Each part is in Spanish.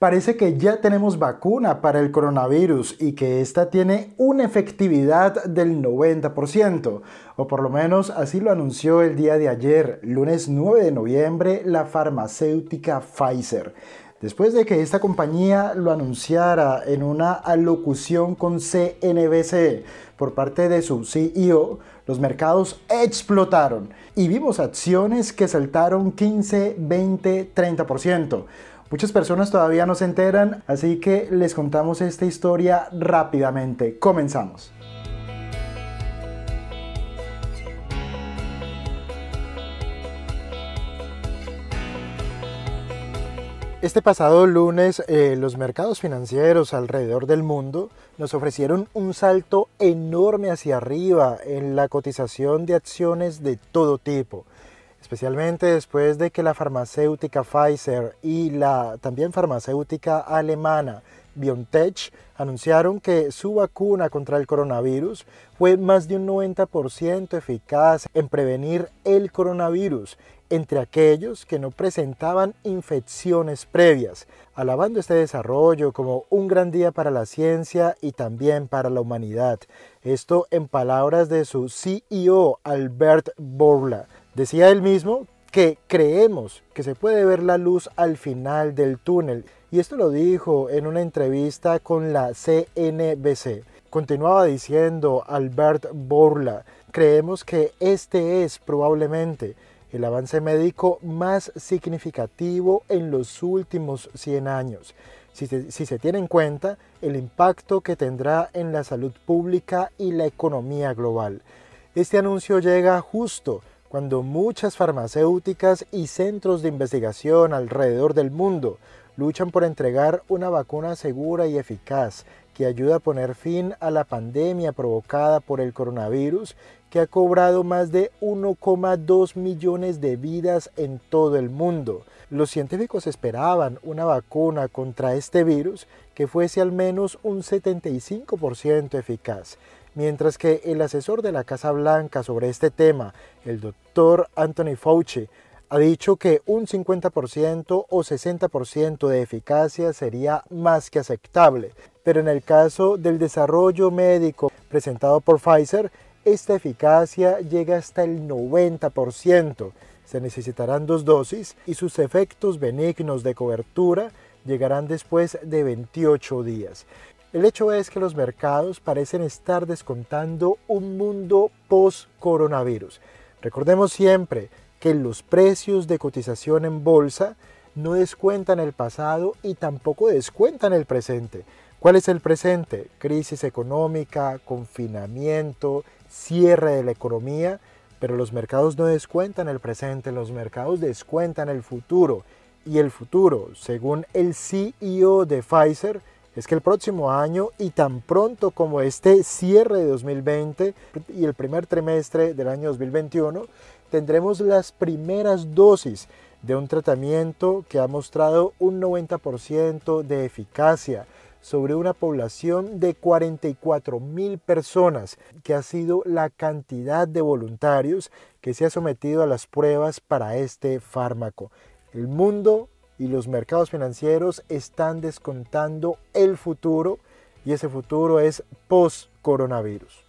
Parece que ya tenemos vacuna para el coronavirus y que esta tiene una efectividad del 90%, o por lo menos así lo anunció el día de ayer, lunes 9 de noviembre, la farmacéutica Pfizer. Después de que esta compañía lo anunciara en una alocución con CNBC por parte de su CEO, los mercados explotaron y vimos acciones que saltaron 15, 20, 30%. Muchas personas todavía no se enteran, así que les contamos esta historia rápidamente. Comenzamos. Este pasado lunes eh, los mercados financieros alrededor del mundo nos ofrecieron un salto enorme hacia arriba en la cotización de acciones de todo tipo especialmente después de que la farmacéutica Pfizer y la también farmacéutica alemana BioNTech anunciaron que su vacuna contra el coronavirus fue más de un 90% eficaz en prevenir el coronavirus entre aquellos que no presentaban infecciones previas, alabando este desarrollo como un gran día para la ciencia y también para la humanidad. Esto en palabras de su CEO Albert Borla Decía él mismo que creemos que se puede ver la luz al final del túnel y esto lo dijo en una entrevista con la CNBC. Continuaba diciendo Albert Borla, creemos que este es probablemente el avance médico más significativo en los últimos 100 años, si se, tiene en cuenta el impacto que tendrá en la salud pública y la economía global. Este anuncio llega justo cuando muchas farmacéuticas y centros de investigación alrededor del mundo luchan por entregar una vacuna segura y eficaz que ayuda a poner fin a la pandemia provocada por el coronavirus que ha cobrado más de 1,2 millones de vidas en todo el mundo. Los científicos esperaban una vacuna contra este virus que fuese al menos un 75% eficaz, mientras que el asesor de la Casa Blanca sobre este tema, el doctor Anthony Fauci, ha dicho que un 50% o 60% de eficacia sería más que aceptable, pero en el caso del desarrollo médico presentado por Pfizer, esta eficacia llega hasta el 90%. Se necesitarán dos dosis y sus efectos benignos de cobertura llegarán después de 28 días. El hecho es que los mercados parecen estar descontando un mundo post-coronavirus. Recordemos siempre que los precios de cotización en bolsa no descuentan el pasado y tampoco descuentan el presente. ¿Cuál es el presente? Crisis económica, confinamiento, cierre de la economía, pero los mercados no descuentan el presente, los mercados descuentan el futuro. Y el futuro, según el CEO de Pfizer, es que el próximo año y tan pronto como este cierre de 2020 y el primer trimestre del año 2021, tendremos las primeras dosis de un tratamiento que ha mostrado un 90% de eficacia sobre una población de 44 mil personas, que ha sido la cantidad de voluntarios que se ha sometido a las pruebas para este fármaco. El mundo y los mercados financieros están descontando el futuro y ese futuro es post-coronavirus.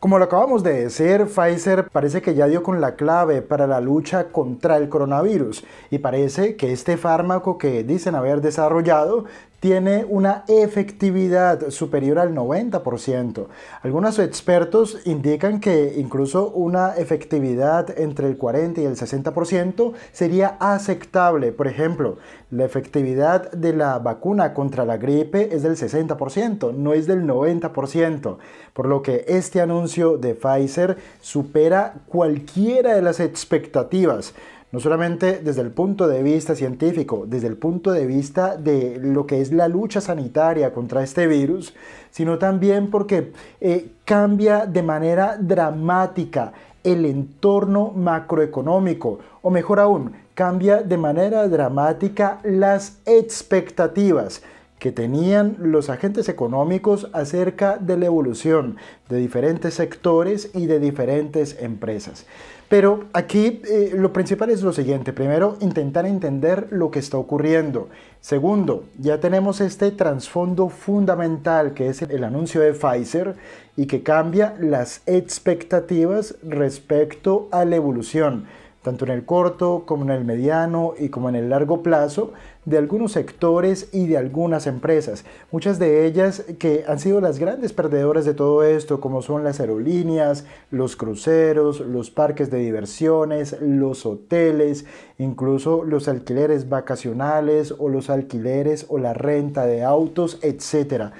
Como lo acabamos de decir, Pfizer parece que ya dio con la clave para la lucha contra el coronavirus y parece que este fármaco que dicen haber desarrollado tiene una efectividad superior al 90%. Algunos expertos indican que incluso una efectividad entre el 40 y el 60% sería aceptable. Por ejemplo, la efectividad de la vacuna contra la gripe es del 60%, no es del 90%, por lo que este anuncio de Pfizer supera cualquiera de las expectativas no solamente desde el punto de vista científico, desde el punto de vista de lo que es la lucha sanitaria contra este virus, sino también porque eh, cambia de manera dramática el entorno macroeconómico, o mejor aún, cambia de manera dramática las expectativas que tenían los agentes económicos acerca de la evolución de diferentes sectores y de diferentes empresas. Pero aquí eh, lo principal es lo siguiente. Primero, intentar entender lo que está ocurriendo. Segundo, ya tenemos este trasfondo fundamental que es el anuncio de Pfizer y que cambia las expectativas respecto a la evolución, tanto en el corto como en el mediano y como en el largo plazo de algunos sectores y de algunas empresas, muchas de ellas que han sido las grandes perdedoras de todo esto, como son las aerolíneas, los cruceros, los parques de diversiones, los hoteles, incluso los alquileres vacacionales o los alquileres o la renta de autos, etcétera.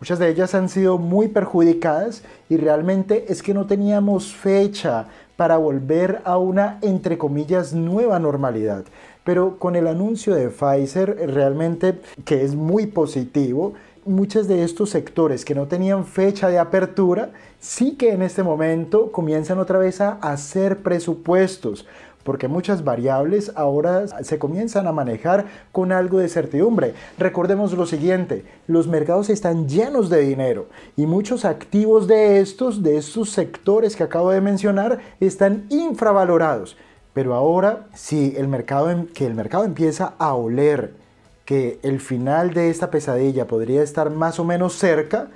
Muchas de ellas han sido muy perjudicadas y realmente es que no teníamos fecha para volver a una, entre comillas, nueva normalidad. Pero con el anuncio de Pfizer, realmente, que es muy positivo, muchos de estos sectores que no tenían fecha de apertura, sí que en este momento comienzan otra vez a hacer presupuestos porque muchas variables ahora se comienzan a manejar con algo de certidumbre. Recordemos lo siguiente, los mercados están llenos de dinero y muchos activos de estos, de estos sectores que acabo de mencionar, están infravalorados. Pero ahora, si el mercado, em, que el mercado empieza a oler que el final de esta pesadilla podría estar más o menos cerca,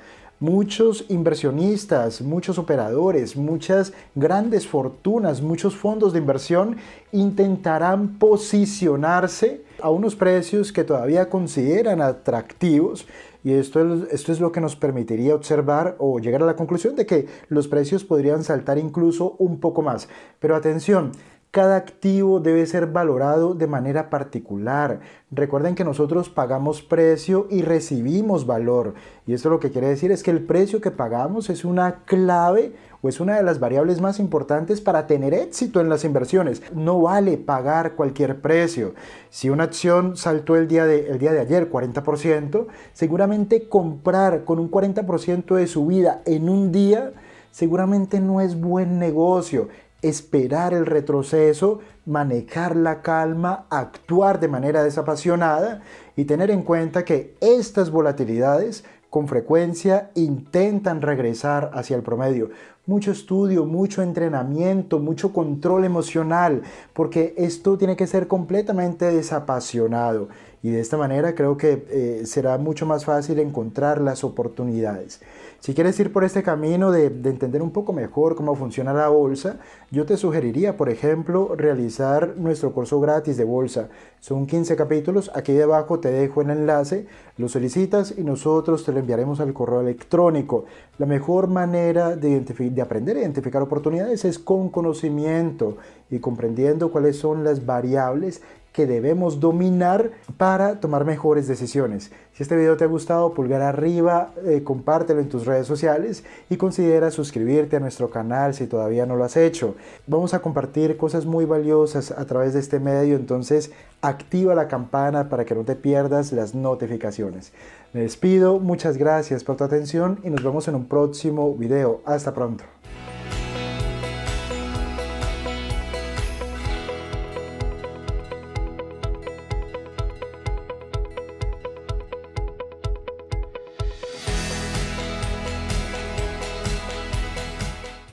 muchos inversionistas, muchos operadores, muchas grandes fortunas, muchos fondos de inversión intentarán posicionarse a unos precios que todavía consideran atractivos y esto es, esto es lo que nos permitiría observar o llegar a la conclusión de que los precios podrían saltar incluso un poco más. Pero atención, cada activo debe ser valorado de manera particular. Recuerden que nosotros pagamos precio y recibimos valor. Y esto lo que quiere decir es que el precio que pagamos es una clave o es una de las variables más importantes para tener éxito en las inversiones. No vale pagar cualquier precio. Si una acción saltó el día de, el día de ayer 40%, seguramente comprar con un 40% de subida en un día seguramente no es buen negocio esperar el retroceso manejar la calma, actuar de manera desapasionada y tener en cuenta que estas volatilidades con frecuencia intentan regresar hacia el promedio. Mucho estudio, mucho entrenamiento, mucho control emocional, porque esto tiene que ser completamente desapasionado y de esta manera creo que eh, será mucho más fácil encontrar las oportunidades. Si quieres ir por este camino de, de entender un poco mejor cómo funciona la bolsa, yo te sugeriría, por ejemplo, realizar nuestro curso gratis de bolsa. Son 15 capítulos, aquí debajo te dejo el enlace, lo solicitas y nosotros te lo enviaremos al correo electrónico. La mejor manera de, de aprender a identificar oportunidades es con conocimiento y comprendiendo cuáles son las variables que debemos dominar para tomar mejores decisiones. Si este video te ha gustado, pulgar arriba, eh, compártelo en tus redes sociales y considera suscribirte a nuestro canal si todavía no lo has hecho. Vamos a compartir cosas muy valiosas a través de este medio, entonces activa la campana para que no te pierdas las notificaciones. Me despido, muchas gracias por tu atención y nos vemos en un próximo video. Hasta pronto.